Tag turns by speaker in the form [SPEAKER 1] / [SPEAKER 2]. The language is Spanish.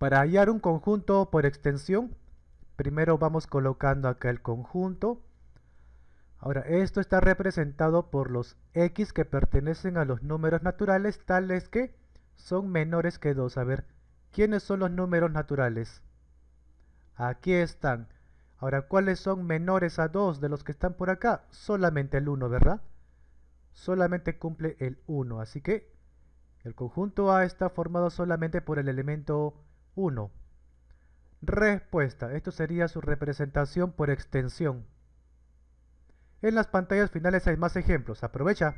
[SPEAKER 1] Para hallar un conjunto por extensión, primero vamos colocando acá el conjunto. Ahora, esto está representado por los x que pertenecen a los números naturales tales que son menores que 2. A ver, ¿quiénes son los números naturales? Aquí están. Ahora, ¿cuáles son menores a 2 de los que están por acá? Solamente el 1, ¿verdad? Solamente cumple el 1, así que el conjunto A está formado solamente por el elemento 1. Respuesta. Esto sería su representación por extensión. En las pantallas finales hay más ejemplos. Aprovecha.